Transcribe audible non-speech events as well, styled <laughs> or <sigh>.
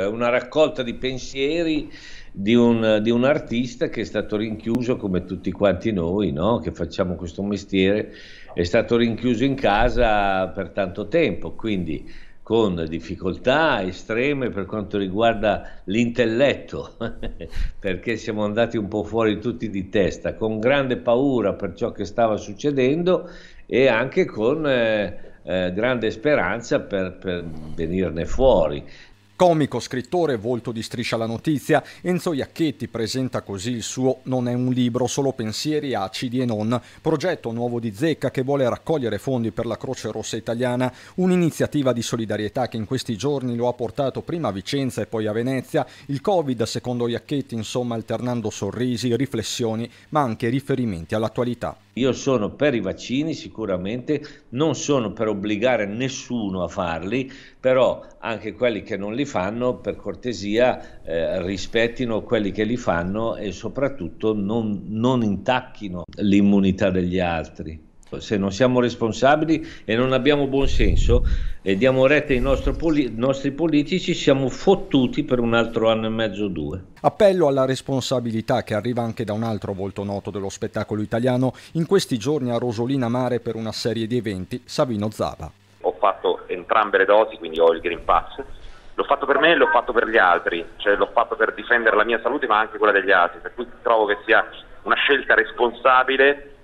Eh, una raccolta di pensieri di un, di un, artista che è stato rinchiuso come tutti quanti noi, no? che facciamo questo mestiere, è stato rinchiuso in casa per tanto tempo, quindi con difficoltà estreme per quanto riguarda l'intelletto, <laughs> perché siamo andati un po' fuori tutti di testa, con grande paura per ciò che stava succedendo e anche con... Eh, eh, grande speranza per, per venirne fuori. Comico, scrittore, volto di Striscia la Notizia, Enzo Iacchetti presenta così il suo Non è un libro, solo pensieri acidi e non, progetto nuovo di Zecca che vuole raccogliere fondi per la Croce Rossa Italiana, un'iniziativa di solidarietà che in questi giorni lo ha portato prima a Vicenza e poi a Venezia, il Covid secondo Iacchetti insomma alternando sorrisi, riflessioni ma anche riferimenti all'attualità. Io sono per i vaccini sicuramente, non sono per obbligare nessuno a farli, però anche quelli che non li fanno, per cortesia, eh, rispettino quelli che li fanno e soprattutto non, non intacchino l'immunità degli altri se non siamo responsabili e non abbiamo buon senso e diamo retta ai poli- nostri politici, siamo fottuti per un altro anno e mezzo o due. Appello alla responsabilità che arriva anche da un altro volto noto dello spettacolo italiano in questi giorni a Rosolina Mare per una serie di eventi, Savino Zaba. Ho fatto entrambe le dosi, quindi ho il Green Pass. L'ho fatto per me e l'ho fatto per gli altri, cioè l'ho fatto per difendere la mia salute ma anche quella degli altri, per cui trovo che sia una scelta responsabile